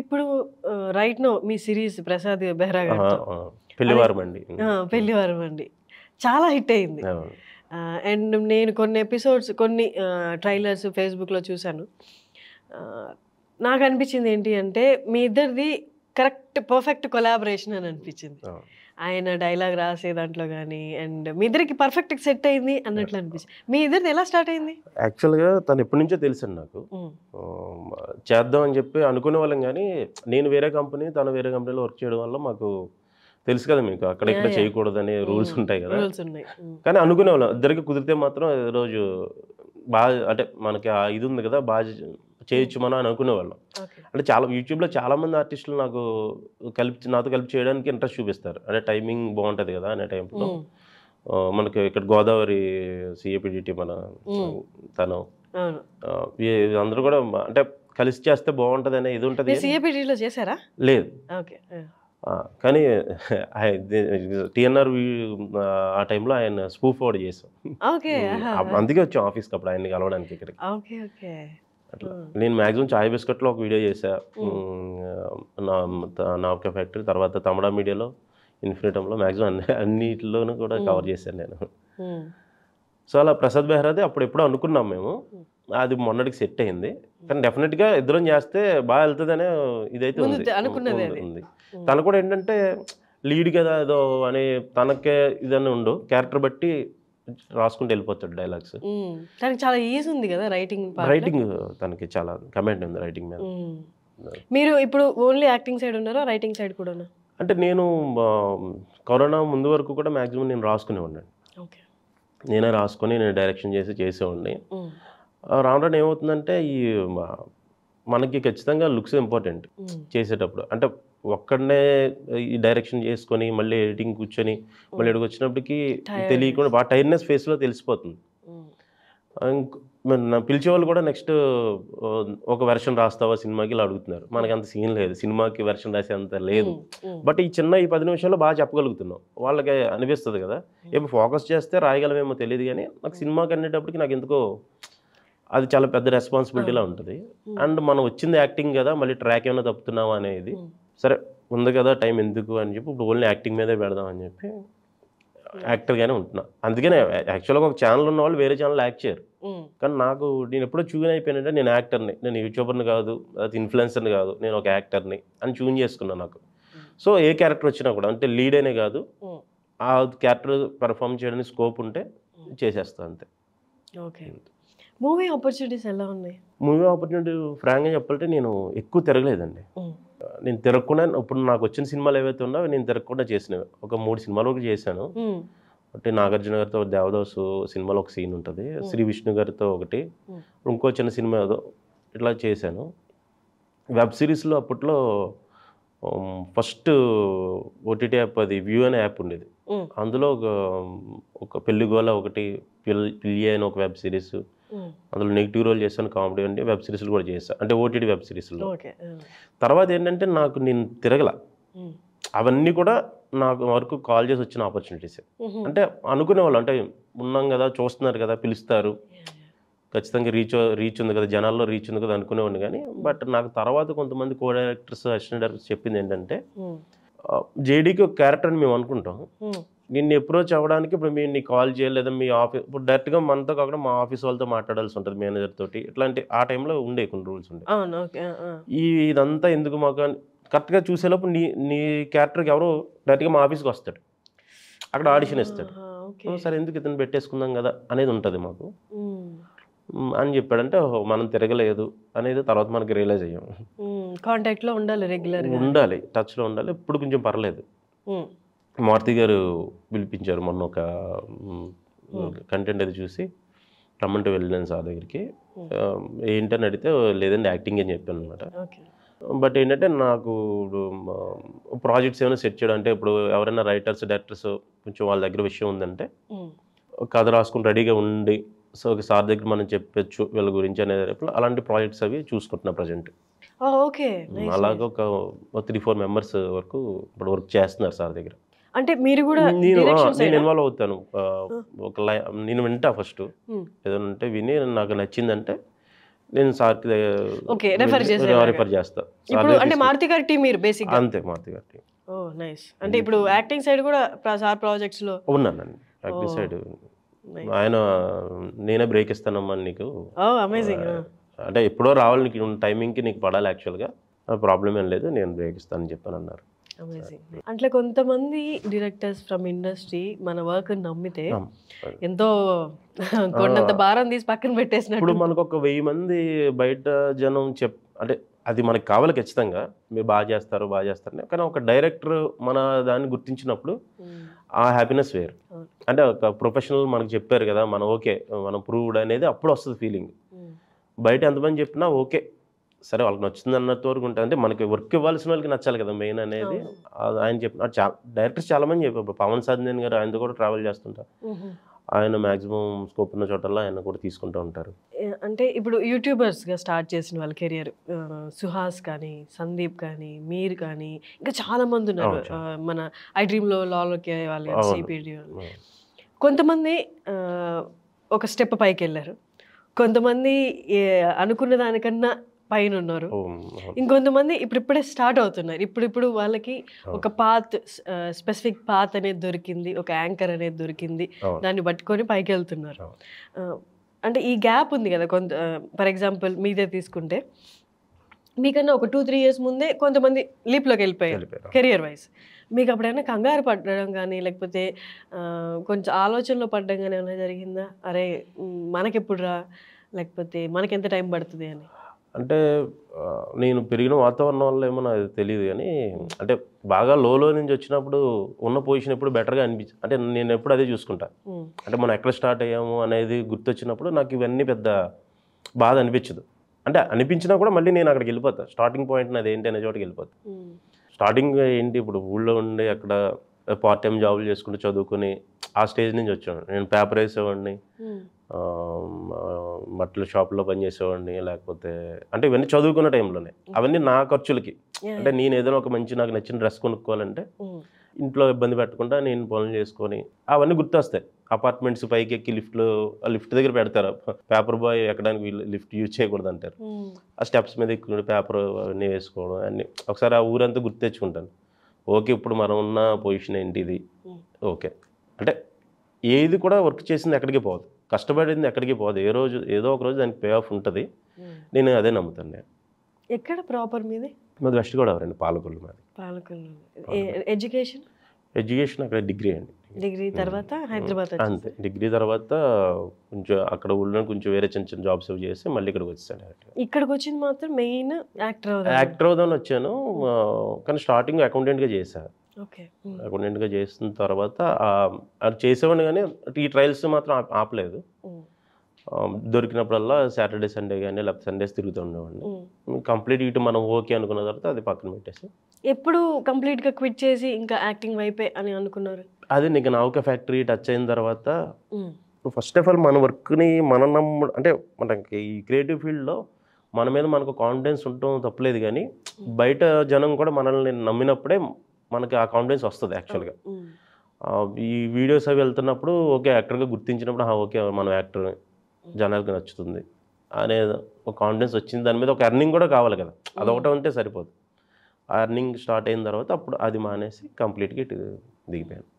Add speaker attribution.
Speaker 1: ఇప్పుడు రైట్ నో మీ సిరీస్ ప్రసాద్ బెహ్రా గారు అండి పెళ్లివారం అండి చాలా హిట్ అయింది అండ్ నేను కొన్ని ఎపిసోడ్స్ కొన్ని ట్రైలర్స్ ఫేస్బుక్లో చూశాను నాకు అనిపించింది ఏంటి అంటే మీ ఇద్దరిది కరెక్ట్ పర్ఫెక్ట్ కొలాబరేషన్ అని అనిపించింది ఆయన డైలాగ్ రాసే దాంట్లో కానీ అండ్ మీ ఇద్దరికి పర్ఫెక్ట్ సెట్ అయింది అన్నట్లు అనిపించింది మీ ఇద్దరిది ఎలా స్టార్ట్ అయింది
Speaker 2: యాక్చువల్గా తను ఎప్పటి నుంచో తెలుసండి నాకు చేద్దాం అని చెప్పి అనుకునే వాళ్ళం కానీ నేను వేరే కంపెనీ తను వేరే కంపెనీలో వర్క్ చేయడం వల్ల మాకు తెలుసు కదా మీకు అక్కడ ఇక్కడ చేయకూడదని రూల్స్ ఉంటాయి కదా కానీ అనుకునే వాళ్ళం ఇద్దరికి కుదిరితే మాత్రం రోజు బాగా అంటే మనకి ఇది ఉంది కదా బాగా చేయొచ్చు మనం అని అనుకునేవాళ్ళం అంటే చాలా యూట్యూబ్లో చాలామంది ఆర్టిస్టులు నాకు కలిపి నాతో కలిపి చేయడానికి ఇంట్రెస్ట్ చూపిస్తారు అంటే టైమింగ్ బాగుంటుంది కదా అనే టైంలో మనకి ఇక్కడ గోదావరి సిఏపిడిటి మన తను అందరూ కూడా అంటే కలిసి చేస్తే బాగుంటుంది అనే ఇది ఉంటుంది
Speaker 1: సిఏపిడిలో చేశారా లేదు ఓకే
Speaker 2: కానీ టిఎన్ఆర్ ఆ టైంలో ఆయన స్పూఫ్ అవుట్ చేశాం అందుకే వచ్చాం ఆఫీస్కి అప్పుడు ఆయన్ని కలవడానికి
Speaker 3: ఇక్కడికి అట్లా
Speaker 2: నేను మ్యాక్సిమం చాయ్ బిస్కెట్లో ఒక వీడియో చేశాను నా నావకా ఫ్యాక్టరీ తర్వాత తమడా మీడియాలో ఇన్ఫినిటంలో మ్యాక్సిమం అన్ని అన్నిటిలోనూ కూడా కవర్ చేశాను నేను సో అలా ప్రసాద్ బెహ్రాది అప్పుడు ఎప్పుడో అనుకున్నాం మేము అది మొన్నటికి సెట్ అయింది కానీ డెఫినెట్గా ఇద్దరం చేస్తే బాగా వెళ్తుందనే ఇదైతే ఉంది తను కూడా ఏంటంటే లీడ్ కదా ఏదో అని తనకే ఇదని ఉండు క్యారెక్టర్ బట్టి రాసుకుంటూ వెళ్ళిపోతాడు డైలాగ్స్
Speaker 1: తనకి చాలా ఈజీ ఉంది కదా రైటింగ్ రైటింగ్
Speaker 2: తనకి చాలా కమెంట్ ఉంది రైటింగ్ మీద
Speaker 1: మీరు ఇప్పుడు ఓన్లీ యాక్టింగ్ సైడ్ ఉన్నారా రైటింగ్ సైడ్ కూడా
Speaker 2: అంటే నేను కరోనా ముందు వరకు కూడా మ్యాక్సిమం నేను రాసుకునే ఉన్నాను నేనే రాసుకొని నేను డైరెక్షన్ చేసి చేసేవాడిని రాను రాను ఏమవుతుందంటే ఈ మనకి ఖచ్చితంగా లుక్స్ ఇంపార్టెంట్ చేసేటప్పుడు అంటే ఒక్కడనే ఈ డైరెక్షన్ చేసుకొని మళ్ళీ ఎడిటింగ్ కూర్చొని మళ్ళీ ఇక్కడికి వచ్చినప్పటికి తెలియకుండా బాగా టైర్నెస్ ఫేస్లో తెలిసిపోతుంది పిలిచే వాళ్ళు కూడా నెక్స్ట్ ఒక వెర్షన్ రాస్తావా సినిమాకి ఇలా అడుగుతున్నారు మనకి అంత సీన్ లేదు సినిమాకి వెర్షన్ రాసేంత లేదు బట్ ఈ చిన్న ఈ పది నిమిషాల్లో బాగా చెప్పగలుగుతున్నాం వాళ్ళకి అనిపిస్తుంది కదా ఏమో ఫోకస్ చేస్తే రాయగలమేమో తెలియదు కానీ నాకు సినిమాకి అనేటప్పటికి నాకు ఎందుకో అది చాలా పెద్ద రెస్పాన్సిబిలిటీలా ఉంటుంది అండ్ మనం వచ్చింది యాక్టింగ్ కదా మళ్ళీ ట్రాక్ ఏమైనా తప్పుతున్నావా అనేది సరే ఉంది కదా టైం ఎందుకు అని చెప్పి ఇప్పుడు ఓన్లీ యాక్టింగ్ మీదే పెడదాం అని చెప్పి యాక్టర్గానే ఉంటున్నా అందుకనే యాక్చువల్గా ఒక ఛానల్ ఉన్న వాళ్ళు వేరే ఛానల్ యాక్ట్ చేయరు కానీ నాకు నేను ఎప్పుడో చూన్ అయిపోయానంటే నేను యాక్టర్ని నేను యూట్యూబర్ని కాదు అది ఇన్ఫ్లుయెన్సర్ని కాదు నేను ఒక యాక్టర్ని అని చూన్ చేసుకున్నాను నాకు సో ఏ క్యారెక్టర్ వచ్చినా కూడా అంటే లీడ్ అనే కాదు ఆ క్యారెక్టర్ పెర్ఫామ్ చేయడానికి స్కోప్ ఉంటే చేసేస్తా అంతే ఓకే
Speaker 1: మూవీ ఆపర్చునిటీస్ ఎలా ఉన్నాయి
Speaker 2: మూవీ ఆపర్చునిటీ ఫ్రాంక్గా చెప్పాలంటే నేను ఎక్కువ తిరగలేదండి నేను తిరగకుండా ఇప్పుడు నాకు వచ్చిన సినిమాలు ఏవైతే ఉన్నా నేను తిరగకుండా చేసినవి ఒక మూడు సినిమాలు ఒకటి చేశాను అంటే నాగార్జున గారితో దేవదాసు సినిమాలో ఒక సీన్ ఉంటుంది శ్రీ విష్ణు గారితో ఒకటి ఇంకో చిన్న సినిమా ఏదో ఇట్లా చేశాను వెబ్ సిరీస్లో అప్పట్లో ఫస్ట్ ఓటీటీ యాప్ అది వ్యూ అనే యాప్ ఉండేది అందులో ఒక ఒక పెళ్లిగోల ఒకటి పిల్ పిల్లి అని ఒక వెబ్ సిరీస్ అందులో నెగిటివ్ రోల్ చేశాను కామెడీ అంటే వెబ్ సిరీస్లు కూడా చేశాను అంటే ఓటీటీ వెబ్ సిరీస్లో తర్వాత ఏంటంటే నాకు నేను తిరగల అవన్నీ కూడా నాకు వరకు కాల్ చేసి వచ్చిన ఆపర్చునిటీస్ అంటే అనుకునే వాళ్ళు అంటే ఉన్నాం కదా చూస్తున్నారు కదా పిలుస్తారు ఖచ్చితంగా రీచ్ రీచ్ ఉంది కదా జనాల్లో రీచ్ ఉంది కదా అనుకునేవాడిని కానీ బట్ నాకు తర్వాత కొంతమంది కో డైరెక్టర్స్ అసిస్టెంట్ డైరెక్టర్స్ చెప్పింది ఏంటంటే జేడీకి ఒక క్యారెక్టర్ అని మేము అనుకుంటాం నిన్ను అప్రోచ్ అవ్వడానికి ఇప్పుడు మీరు నీ కాల్ చేయలేదా మీ ఆఫీస్ ఇప్పుడు డైరెక్ట్గా మనతో కాకుండా మా ఆఫీస్ వాళ్ళతో మాట్లాడాల్సి ఉంటుంది మేనేజర్ తోటి ఇట్లాంటి ఆ టైంలో ఉండే కొన్ని రూల్స్
Speaker 3: ఉండే
Speaker 2: ఈ ఇదంతా ఎందుకు మాకు కరెక్ట్గా చూసేలోపు నీ నీ క్యారెక్టర్కి ఎవరో డైరెక్ట్గా మా ఆఫీస్కి వస్తాడు అక్కడ ఆడిషన్ ఇస్తాడు సరే ఎందుకు ఇతను పెట్టేసుకుందాం కదా అనేది ఉంటుంది మాకు అని చెప్పాడంటే మనం తిరగలేదు అనేది తర్వాత మనకి రియలైజ్ అయ్యాం
Speaker 1: కాంటాక్ట్లో ఉండాలి రెగ్యులర్ ఉండాలి
Speaker 2: టచ్లో ఉండాలి ఇప్పుడు కొంచెం పర్లేదు మారుతి గారు పిలిపించారు మొన్న ఒక కంటెంట్ అది చూసి రమ్మంటే వెళ్ళాను సార్ దగ్గరికి ఏంటని అడిగితే లేదండి యాక్టింగ్ అని చెప్పాను అనమాట బట్ ఏంటంటే నాకు ప్రాజెక్ట్స్ ఏమైనా సెట్ చేయడం అంటే ఇప్పుడు ఎవరైనా రైటర్స్ డైరెక్టర్స్ కొంచెం వాళ్ళ దగ్గర విషయం ఉందంటే కథ రాసుకుని రెడీగా ఉండి సో సార్ దగ్గర మనం చెప్పచ్చు వీళ్ళ గురించి అనేది అలాంటి ప్రాజెక్ట్స్ అవి చూసుకుంటున్నా ప్రజెంట్
Speaker 1: ఓకే అలాగే
Speaker 2: ఒక త్రీ ఫోర్ మెంబర్స్ వరకు ఇప్పుడు వర్క్ చేస్తున్నారు సార్ దగ్గర
Speaker 1: అంటే మీరు కూడా నేను
Speaker 2: నేను ఇన్వాల్వ్ అవుతాను ఒక నేను వింటా ఫస్ట్ ఏదైనా ఉంటే విని నాకు నచ్చిందంటే నేను సార్ ఓకే రెఫర్ చేస్తాను రిఫర్ చేస్తా అంటే
Speaker 1: మారుతి గారి టీం మీరు బేసిక్
Speaker 2: అంతే మారుతి గారి టీం
Speaker 1: ఓ నైస్ అంటే ఇప్పుడు యాక్టింగ్ సైడ్ కూడా సార్ ప్రాజెక్ట్స్
Speaker 2: లో ఉన్నానండి యాక్టింగ్ సైడ్ ఆయన నేనే బ్రేక్ ఇస్తానమ్మా నీకు అమేజింగ్ oh, అంటే ఎప్పుడో రావాలి నీకు టైమింగ్కి నీకు పడాలి యాక్చువల్గా ప్రాబ్లం ఏం లేదు నేను బ్రేక్ ఇస్తానని చెప్పాను అన్నారు
Speaker 1: అట్లా కొంతమంది డిరెక్టర్స్ ఫ్రమ్ ఇండస్ట్రీ మన వర్క్ నమ్మితే ఎంతో కొండంత భారం తీసి పక్కన
Speaker 2: పెట్టేసినప్పుడు మనకు ఒక వెయ్యి మంది బయట జనం చెప్ అంటే అది మనకు కావాలి ఖచ్చితంగా మీరు బాగా చేస్తారు బాగా చేస్తారు కానీ ఒక డైరెక్టర్ మన దాన్ని గుర్తించినప్పుడు ఆ హ్యాపీనెస్ వేరు అంటే ఒక ప్రొఫెషనల్ మనకు చెప్పారు కదా మనం ఓకే మనం ప్రూవ్డ్ అనేది అప్పుడు వస్తుంది ఫీలింగ్ బయట ఎంతమంది చెప్పినా ఓకే సరే వాళ్ళకి నచ్చింది అన్నట్టు వరకు ఉంటుంది అంటే మనకి వర్క్ ఇవ్వాల్సిన వాళ్ళకి నచ్చాలి కదా మెయిన్ అనేది ఆయన చెప్పిన చాలా డైరెక్టర్స్ చాలామంది చెప్పారు పవన్ సాధన్ గారు ఆయనతో కూడా ట్రావెల్ చేస్తుంటారు ఆయన మాక్సిమం స్కోప్ ఉన్న చోటల్లో ఆయన కూడా తీసుకుంటూ ఉంటారు
Speaker 1: అంటే ఇప్పుడు యూట్యూబర్స్గా స్టార్ట్ చేసిన వాళ్ళ కెరియర్ సుహాస్ కానీ సందీప్ కానీ మీరు కానీ ఇంకా చాలామంది ఉన్నారు మన ఐ డ్రీమ్లో లాలోకి వాళ్ళు సిపిడి కొంతమంది ఒక స్టెప్ పైకి వెళ్ళారు కొంతమంది అనుకున్న దానికన్నా పైన ఉన్నారు ఇంకొంతమంది ఇప్పుడు ఇప్పుడే స్టార్ట్ అవుతున్నారు ఇప్పుడు ఇప్పుడు వాళ్ళకి ఒక పాత్ స్పెసిఫిక్ పాత్ అనేది దొరికింది ఒక యాంకర్ అనేది దొరికింది దాన్ని పట్టుకొని పైకి వెళ్తున్నారు అంటే ఈ గ్యాప్ ఉంది కదా కొంత ఫర్ ఎగ్జాంపుల్ మీదే తీసుకుంటే మీకన్నా ఒక టూ త్రీ ఇయర్స్ ముందే కొంతమంది లీప్లోకి వెళ్ళిపోయారు కెరియర్ వైజ్ మీకు అప్పుడైనా కంగారు పడడం కానీ లేకపోతే కొంచెం ఆలోచనలో పడడం కానీ ఏమైనా జరిగిందా అరే మనకెప్పుడు రా లేకపోతే మనకెంత టైం పడుతుంది అని
Speaker 2: అంటే నేను పెరిగిన వాతావరణం వల్ల ఏమో నాకు తెలియదు కానీ అంటే బాగా లోలో నుంచి వచ్చినప్పుడు ఉన్న పొజిషన్ ఎప్పుడు బెటర్గా అనిపించి అంటే నేను ఎప్పుడు అదే చూసుకుంటా అంటే మనం ఎక్కడ స్టార్ట్ అయ్యాము అనేది గుర్తొచ్చినప్పుడు నాకు ఇవన్నీ పెద్ద బాధ అనిపించదు అంటే అనిపించినా కూడా మళ్ళీ నేను అక్కడికి వెళ్ళిపోతాను స్టార్టింగ్ పాయింట్ నాది ఏంటి అనే చోటకి వెళ్ళిపోతాను స్టార్టింగ్ ఏంటి ఇప్పుడు ఊళ్ళో ఉండి అక్కడ పార్ట్ టైం జాబులు చేసుకుంటూ చదువుకుని ఆ స్టేజ్ నుంచి వచ్చాను నేను పేపర్ వేసేవాడిని బట్టల షాప్లో పనిచేసేవాడిని లేకపోతే అంటే ఇవన్నీ చదువుకున్న టైంలోనే అవన్నీ నా ఖర్చులకి అంటే నేను ఏదైనా ఒక మంచి నాకు నచ్చిన డ్రెస్ కొనుక్కోవాలంటే ఇంట్లో ఇబ్బంది పెట్టకుండా నేను పనులు చేసుకొని అవన్నీ గుర్తొస్తాయి అపార్ట్మెంట్స్ పైకి ఎక్కి ఆ లిఫ్ట్ దగ్గర పెడతారు పేపర్ బాయ్ ఎక్కడానికి లిఫ్ట్ యూజ్ చేయకూడదు అంటారు ఆ స్టెప్స్ మీద ఎక్కువ పేపర్ అవన్నీ వేసుకోవడం అన్నీ ఒకసారి ఆ ఊరంతా గుర్తు తెచ్చుకుంటాను ఓకే ఇప్పుడు మనం ఉన్న పొజిషన్ ఏంటిది ఓకే అంటే ఏది కూడా వర్క్ చేసింది ఎక్కడికి పోదు కష్టపడింది ఎక్కడికి పోదు ఏ రోజు ఏదో ఒక రోజు దానికి పే ఆఫ్ ఉంటుంది నేను అదే నమ్ముతాను నేను
Speaker 1: ఎక్కడ ప్రాపర్ మీదే
Speaker 2: మాది వెస్ట్ గోదావరి అండి పాలకొల్లు మాది ఎడ్యుకేషన్ ఎడ్యుకేషన్ అక్కడ డిగ్రీ అండి
Speaker 1: డిగ్రీ తర్వాత హైదరాబాద్ అంతే
Speaker 2: డిగ్రీ తర్వాత కొంచెం అక్కడ ఊళ్ళో కొంచెం వేరే చిన్న చిన్న జాబ్స్ చేసి మళ్ళీ ఇక్కడికి వచ్చేసాను
Speaker 1: ఇక్కడికి వచ్చింది మాత్రం మెయిన్ యాక్టర్
Speaker 2: యాక్టర్ అవుదామని వచ్చాను కానీ స్టార్టింగ్ అకౌంటెంట్గా చేశాను అకౌంటెంట్గా చేసిన తర్వాత అది చేసేవాడిని కానీ ఈ ట్రయల్స్ మాత్రం ఆపలేదు దొరికినప్పుడల్లా సాటర్డే సండే కానీ లేకపోతే సండేస్ తిరుగుతూ ఉండేవాడిని కంప్లీట్ ఇటు మనం ఓకే అనుకున్న తర్వాత అది పక్కన పెట్టేసి
Speaker 1: ఎప్పుడు కంప్లీట్గా క్విట్ చేసి ఇంకా యాక్టింగ్ వైపే అని అనుకున్నారు
Speaker 2: అది నీకు నౌక ఫ్యాక్టరీ టచ్ అయిన తర్వాత ఫస్ట్ ఆఫ్ ఆల్ మన వర్క్ని మన నమ్ము అంటే మనకి ఈ క్రియేటివ్ ఫీల్డ్లో మన మీద మనకు కాన్ఫిడెన్స్ ఉండటం తప్పలేదు కానీ బయట జనం కూడా మనల్ని నమ్మినప్పుడే మనకి ఆ కాన్ఫిడెన్స్ వస్తుంది యాక్చువల్గా ఈ వీడియోస్ అవి వెళ్తున్నప్పుడు ఓకే యాక్టర్గా గుర్తించినప్పుడు ఓకే మనం యాక్టర్ జనాలకి నచ్చుతుంది అనే ఒక కాన్ఫిడెన్స్ వచ్చింది దాని మీద ఒక ఎర్నింగ్ కూడా కావాలి కదా అదొకటి ఉంటే సరిపోదు ఆ ఎర్నింగ్ స్టార్ట్ అయిన తర్వాత అప్పుడు అది మానేసి కంప్లీట్గా ఇటు దిగిపోయాను